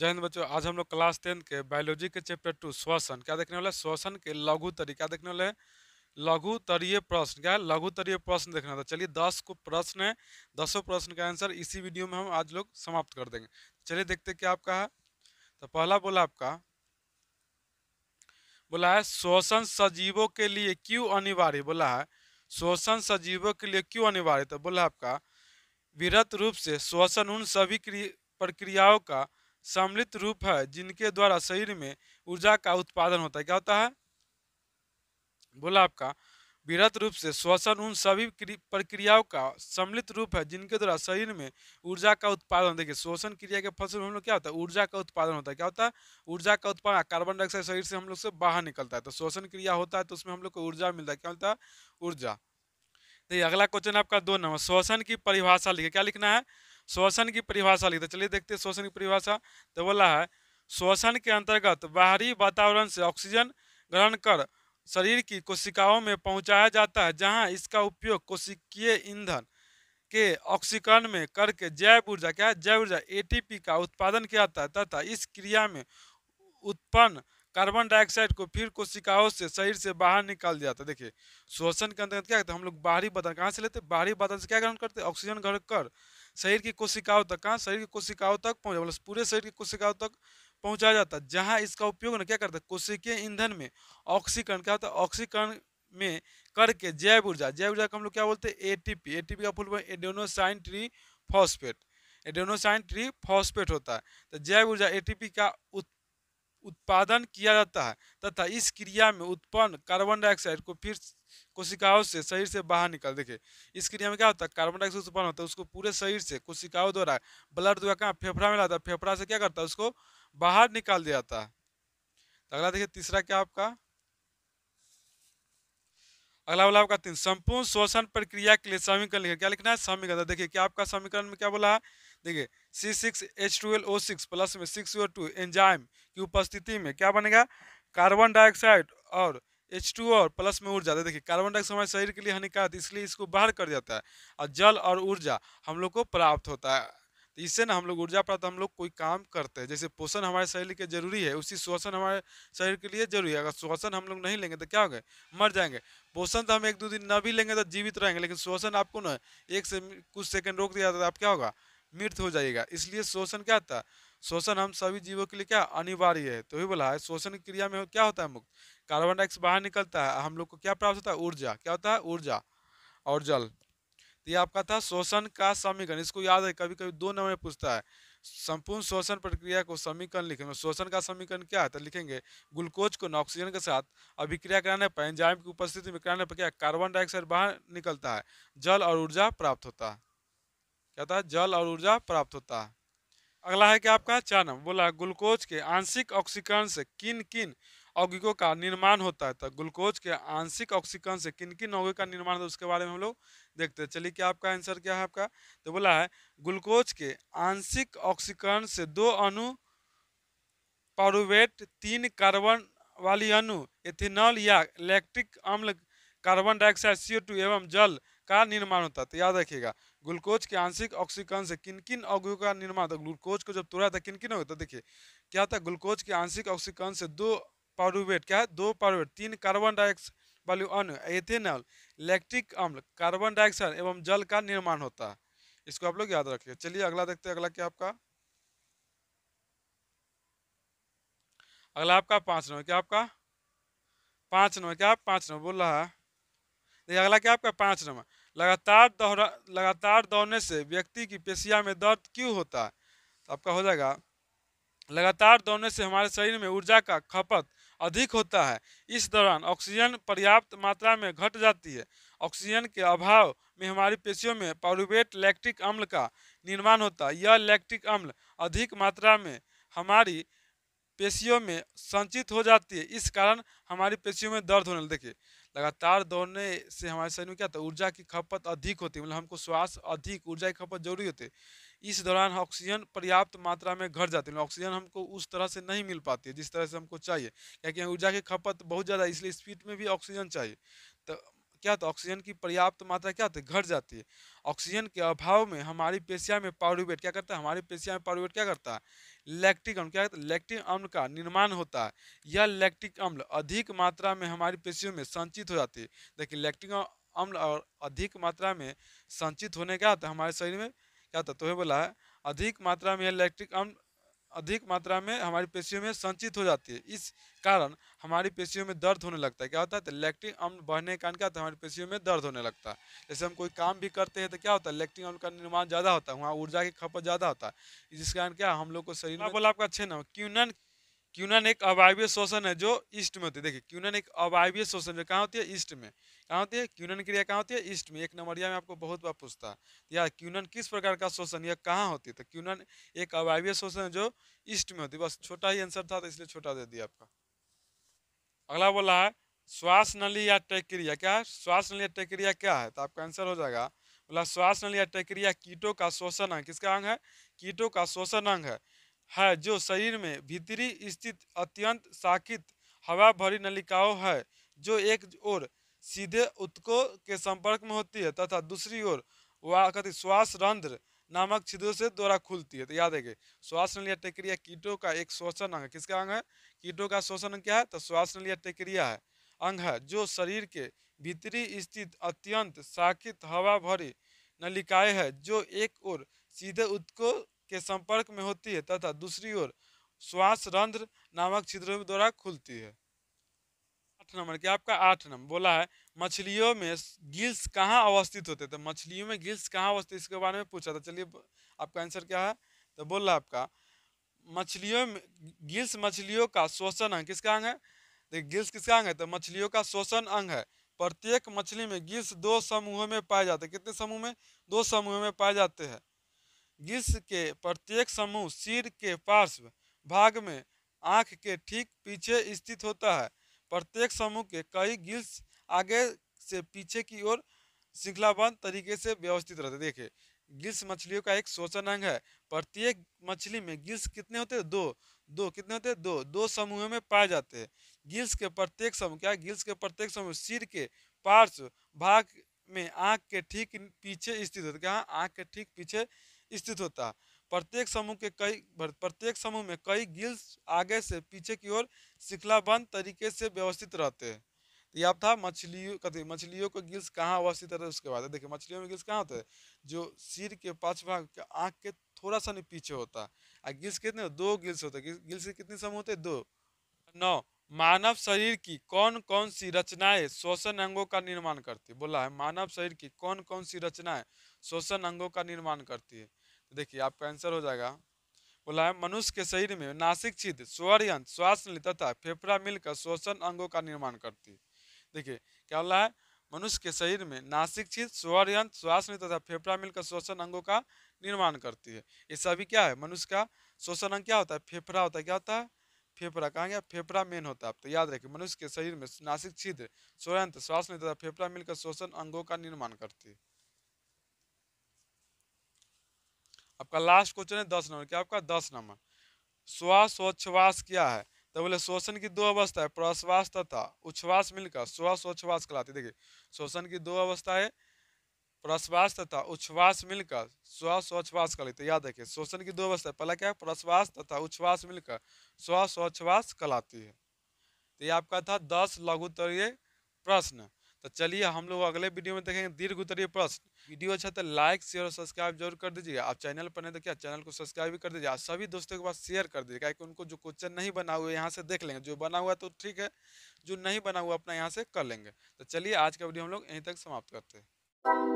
जय हिंद बच्चों आज हम लोग क्लास टेंथ के बायोलॉजी के चैप्टर टू श्वसन क्या देखने वाले श्वसन के लघु तरी क्या देखने वाले लघु तरीय प्रश्न क्या है लघु तरीय प्रश्न देखने था चलिए दस को प्रश्न है दसों प्रश्न का आंसर इसी वीडियो में हम आज लोग समाप्त कर देंगे चलिए देखते क्या आपका है तो पहला बोला आपका बोला है श्वसन सजीवों के लिए क्यों अनिवार्य बोला है श्वसन सजीवों के लिए क्यों अनिवार्य तो बोला आपका विरत रूप से श्वसन उन सभी प्रक्रियाओं का सम्मिलित रूप है जिनके द्वारा शरीर में ऊर्जा का उत्पादन होता है क्या होता है बोला आपका विरत रूप से श्वसन उन सभी प्रक्रियाओं का सम्मिलित रूप है जिनके द्वारा शरीर में ऊर्जा का उत्पादन देखिए श्वसन क्रिया के फलस्वरूप हम लोग क्या होता है ऊर्जा का उत्पादन होता है क्या होता है ऊर्जा का उत्पादन कार्बन डाइऑक्साइड शरीर से हम लोग से बाहर निकलता है तो श्वसन क्रिया होता है तो उसमें हम लोग को ऊर्जा मिलता है क्या होता है ऊर्जा देखिए अगला क्वेश्चन आपका दो नंबर श्वसन की परिभाषा लिखे क्या लिखना है शोषण की परिभाषा लिखते चलिए देखते हैं शोषण की परिभाषा तो बोला है शोषण के अंतर्गत बाहरी वातावरण से ऑक्सीजन ग्रहण कर शरीर की कोशिकाओं में पहुंचाया जाता है जहां इसका उपयोग कोशिकीय ईंधन के ऑक्सीकरण में करके जैव ऊर्जा क्या है जैव ऊर्जा एटीपी का उत्पादन किया जाता है तथा इस क्रिया में उत्पन्न कार्बन डाइऑक्साइड को फिर कोशिकाओं से शरीर से बाहर निकाल दिया जाता है देखिए शोषण के अंतर्गत क्या करते हैं तो हम लोग बाहरी बदन कहाँ से लेते बाहरी बदन से क्या ग्रहण करते ऑक्सीजन ग्रहण कर शरीर की कोशिकाओं तक कहाँ शरीर की कोशिकाओं तक पहुँचा मतलब पूरे शरीर की कोशिकाओं तक पहुँचा जाता है जहाँ इसका उपयोग ना क्या करता है कोशिकीय ईंधन में ऑक्सीकरण क्या होता है ऑक्सीकरण में करके जैव ऊर्जा जैव ऊर्जा का हम लोग क्या बोलते हैं एटीपी एटीपी का full adenosine triphosphate adenosine triphosphate होता है तो जैव ऊर्जा एटीपी का उत्पादन किया जाता है तथा इस क्रिया में उत्पन्न कार्बन डाइऑक्साइड को फिर कोशिकाओं से शरीर से बाहर निकल देखे इस क्रिया में क्या होता है कार्बन डाइऑक्साइड उत्पन्न होता है उसको पूरे शरीर से कोशिकाओं द्वारा ब्लड द्वारा कहाँ फेफड़ा में लाता है फेफड़ा से क्या करता है उसको बाहर निकाल दिया जाता है तो अगला देखिए तीसरा क्या आपका अगला वाला आपका तीन संपूर्ण शोषण प्रक्रिया के लिए समीकरण लिखे क्या लिखना है समीकरण देखिए क्या आपका समीकरण में क्या बोला है देखिए C six H two L O six plus में सिक्स टू एंजाइम की उपस्थिति में क्या बनेगा कार्बन डाइऑक्साइड और एच टू और प्लस में ऊर्जा देखिए कार्बन डाइऑक्साइड हमारे शरीर के लिए हानिकारक इसलिए इसको बाहर कर जाता है और जल और ऊर्जा हम लोग को प्राप्त होता है तो इससे ना हम लोग ऊर्जा प्राप्त हम लोग कोई काम करते हैं जैसे पोषण हमारे शरीर के जरूरी है उसी श्वसन हमारे शरीर के लिए जरूरी है अगर श्वसन हम लोग नहीं लेंगे तो क्या होंगे मर जाएंगे पोषण तो हम एक दो दिन न भी लेंगे तो जीवित रहेंगे लेकिन श्वसन आपको ना एक से कुछ सेकंड रोक दिया जाता है आप क्या होगा मृत हो जाएगा इसलिए शोषण क्या होता है शोषण हम सभी जीवों के लिए क्या अनिवार्य है तो ही बोला है शोषण क्रिया में क्या होता है मुक्त कार्बन डाइऑक्साइड बाहर निकलता है हम लोग को क्या प्राप्त होता है ऊर्जा क्या होता है ऊर्जा और जल तो ये आपका था शोषण का समीकरण इसको याद है कभी कभी दो नंबर में पूछता है संपूर्ण शोषण प्रक्रिया को समीकरण लिखेंगे शोषण का समीकरण क्या है तो लिखेंगे ग्लूकोज को ऑक्सीजन के साथ अभिक्रिया कराने पर एंजाइम की उपस्थिति में कराने पर क्या कार्बन डाइऑक्साइड बाहर निकलता है जल और ऊर्जा प्राप्त होता है क्या होता है जल और ऊर्जा प्राप्त होता है अगला है कि आपका चार नंबर बोला ग्लूकोज के आंशिक ऑक्सीकरण से किन किन औगिकों का निर्माण होता है तो ग्लूकोज के आंशिक ऑक्सीकरण से किन किन औगिक का निर्माण होता है उसके बारे में हम लोग देखते हैं चलिए क्या आपका आंसर क्या है आपका तो बोला है ग्लूकोज के आंशिक ऑक्सीकरण से दो अणु पारुवेट तीन कार्बन वाली अणु एथिनॉल या इलेक्ट्रिक अम्ल कार्बन डाइऑक्साइड सीओ टू एवं जल का निर्माण होता है तो याद रखिएगा ग्लूकोज के आंशिक ऑक्सीकरण से किन किन अवगुणों का निर्माण होता है ग्लूकोज को जब तोड़ा था किन किन होता है तो देखिए क्या था ग्लूकोज के आंशिक ऑक्सीकरण से दो पारूवेट क्या है दो पारूवेट तीन कार्बन डाइऑक्साइड वाले अणु एथेनॉल लैक्टिक अम्ल कार्बन डाइऑक्साइड एवं जल का निर्माण होता है इसको आप लोग याद रखिए चलिए अगला देखते हैं अगला क्या आपका अगला आपका पाँच नंबर क्या आपका पाँच नंबर क्या आप पाँच नंबर बोल रहा है देखिए अगला क्या आपका पाँच नंबर लगातार दोहरा लगातार दौड़ने से व्यक्ति की पेशिया में दर्द क्यों होता है तो आपका हो जाएगा लगातार दौड़ने से हमारे शरीर में ऊर्जा का खपत अधिक होता है इस दौरान ऑक्सीजन पर्याप्त मात्रा में घट जाती है ऑक्सीजन के अभाव में हमारी पेशियों में पारूबेट लैक्टिक अम्ल का निर्माण होता है यह लैक्टिक अम्ल अधिक मात्रा में हमारी पेशियों में संचित हो जाती है इस कारण हमारी पेशियों में दर्द होने देखिए लगातार दौड़ने से हमारे शरीर में क्या होता है ऊर्जा की खपत अधिक होती है मतलब हमको श्वास अधिक ऊर्जा की खपत जरूरी होती है इस दौरान ऑक्सीजन पर्याप्त मात्रा में घट जाती है ऑक्सीजन हमको उस तरह से नहीं मिल पाती है जिस तरह से हमको चाहिए क्योंकि ऊर्जा की खपत बहुत ज़्यादा इसलिए स्पीड में भी ऑक्सीजन चाहिए तो क्या होता तो है ऑक्सीजन की पर्याप्त मात्रा क्या होती है घट जाती है ऑक्सीजन के अभाव में हमारी पेशिया में पाउरूवेट क्या करता है हमारी पेशिया में पाउरूवेट क्या करता है लैक्टिक अम्ल क्या करता है लैक्टिक अम्ल का निर्माण होता है यह लैक्टिक अम्ल अधिक मात्रा में हमारी पेशियों में संचित हो जाती है देखिए लैक्टिक अम्ल और अधिक मात्रा में संचित होने क्या होता है हमारे शरीर में क्या तत्व है बोला है अधिक मात्रा में इलेक्ट्रिक अम्ल अधिक मात्रा में हमारी पेशियों में संचित हो जाती है इस कारण हमारी पेशियों में दर्द होने लगता है क्या होता है तो इलेक्ट्रिक अम्ल बढ़ने के कारण क्या होता है हमारी पेशियों में दर्द होने लगता है जैसे हम कोई काम भी करते हैं तो क्या होता है इलेक्ट्रिक अम्ल का निर्माण ज़्यादा होता है वहाँ ऊर्जा की खपत ज़्यादा होता है जिस कारण क्या हम लोग को शरीर में बोला आपका अच्छे ना क्यूनन क्यूनन एक अवायवीय शोषण है जो ईस्ट में होती है देखिए क्यूनन एक अवायवीय शोषण जो कहाँ होती है ईस्ट में कहाँ होती है क्यूनन क्रिया कहाँ होती है ईस्ट में एक नंबरिया में आपको बहुत बार पूछता है या क्यूनन किस प्रकार का शोषण यह कहाँ होती है तो क्यूनन एक अवायवीय शोषण है जो ईस्ट में होती है बस छोटा ही आंसर था तो इसलिए छोटा दे दिया आपका अगला बोला है श्वास नली या टैक्रिया क्या है श्वास नली या टैक्रिया क्या है तो आपका आंसर हो जाएगा बोला श्वास नली या टैक्रिया कीटों का शोषण अंग किसका अंग है कीटों का शोषण अंग है है जो शरीर में भीतरी स्थित अत्यंत साकित हवा भरी नलिकाओं है जो एक ओर सीधे उत्को के संपर्क में होती है तथा दूसरी ओर वाकती श्वास रंध्र नामक छिद्रों से द्वारा खुलती है तो याद है श्वास नलिया टेक्रिया कीटों का एक शोषण अंग किसका अंग है कीटों का शोषण अंग क्या है तो श्वास नलिया टेक्रिया है अंग है जो शरीर के भीतरी स्थित अत्यंत साकित हवा भरी नलिकाएं है जो एक और सीधे उत्को के संपर्क में होती है तथा दूसरी ओर श्वास रंध्र नामक छिद्रों द्वारा खुलती है आठ नंबर क्या आपका आठ नंबर बोला है मछलियों में गिल्स कहाँ अवस्थित होते तो मछलियों में गिल्स कहाँ अवस्थित इसके बारे में पूछा था चलिए आपका आंसर क्या है तो बोला आपका मछलियों में गिल्स मछलियों का शोषण अंग किसका अंग है देखिए तो गिल्स किसका अंग है तो मछलियों का शोषण अंग है प्रत्येक मछली में गिल्स दो समूहों में पाए जाते हैं कितने समूह में दो समूह में पाए जाते हैं जिसके प्रत्येक समूह सिर के पार्श्व भाग में आंख के ठीक पीछे स्थित होता है प्रत्येक समूह के कई गिल्स आगे से पीछे की ओर श्रृंखलाबंद तरीके से व्यवस्थित रहते देखे गिल्स मछलियों का एक शोषण अंग है प्रत्येक मछली में गिल्स कितने होते हैं दो दो कितने होते हैं दो दो समूहों में पाए जाते हैं गिल्स के प्रत्येक समूह क्या गिल्स के प्रत्येक समूह सिर के पार्श्व भाग में आंख के ठीक पीछे स्थित होते हैं आंख के ठीक पीछे स्थित होता प्रत्येक समूह के कई प्रत्येक समूह में कई गिल्स आगे से पीछे की ओर शिखलाबंद तरीके से व्यवस्थित रहते हैं तो यह था मछलियों कथी मछलियों को गिल्स कहाँ अवस्थित रहते उसके बाद देखिए मछलियों में गिल्स कहाँ होते हैं जो सिर के पाँच भाग के आँख के थोड़ा सा नहीं पीछे होता है गिल्स कितने दो गिल्स होते गिल्स के कितने समूह होते हैं दो नौ मानव शरीर की कौन कौन सी रचनाएं श्वसन अंगों का निर्माण करती है बोला है मानव शरीर की कौन कौन सी रचनाएं श्वसन अंगों का निर्माण करती है देखिए आपका आंसर हो जाएगा बोला है मनुष्य के शरीर में नासिक छिद यंत्र श्वास तथा फेफड़ा मिलकर शोषण अंगों का निर्माण करती है देखिए क्या बोला है मनुष्य के शरीर में नासिक छिद यंत्र श्वास तथा फेफड़ा मिलकर शोषण अंगों का निर्माण करती है ये सभी क्या है मनुष्य का शोषण अंग क्या होता है फेफड़ा होता है क्या होता है फेफड़ा कहाँ गया फेफड़ा मेन होता है आप तो याद रखिए मनुष्य के शरीर में नासिक छिद स्वयंत श्वास तथा फेफड़ा मिलकर शोषण अंगों का निर्माण करती है आपका लास्ट क्वेश्चन है दस नंबर क्या आपका दस नंबर श्वास स्वच्छवास क्या है तो बोले शोषण की दो अवस्था है प्रश्वास तथा उच्छ्वास मिलकर श्वास स्वच्छवास कहलाती देखिए शोषण की दो अवस्था है प्रश्वास तथा उच्छ्वास मिलकर श्वास स्वच्छवास कहलाते तो याद रखिए शोषण की दो अवस्था है पहला क्या है प्रश्वास तथा उच्छ्वास मिलकर श्वास स्वच्छवास कहलाती है तो ये आपका था दस लघुतरीय प्रश्न तो चलिए हम लोग अगले वीडियो में देखेंगे दीर्घ उत्तरीय प्रश्न वीडियो अच्छा तो लाइक शेयर और सब्सक्राइब जरूर कर दीजिएगा आप चैनल पर नहीं तो क्या चैनल को सब्सक्राइब भी कर दीजिए आप सभी दोस्तों के पास शेयर कर दीजिए क्योंकि उनको जो क्वेश्चन नहीं बना हुआ है यहाँ से देख लेंगे जो बना हुआ तो ठीक है जो नहीं बना हुआ अपना यहाँ से कर लेंगे तो चलिए आज का वीडियो हम लोग यहीं तक समाप्त करते हैं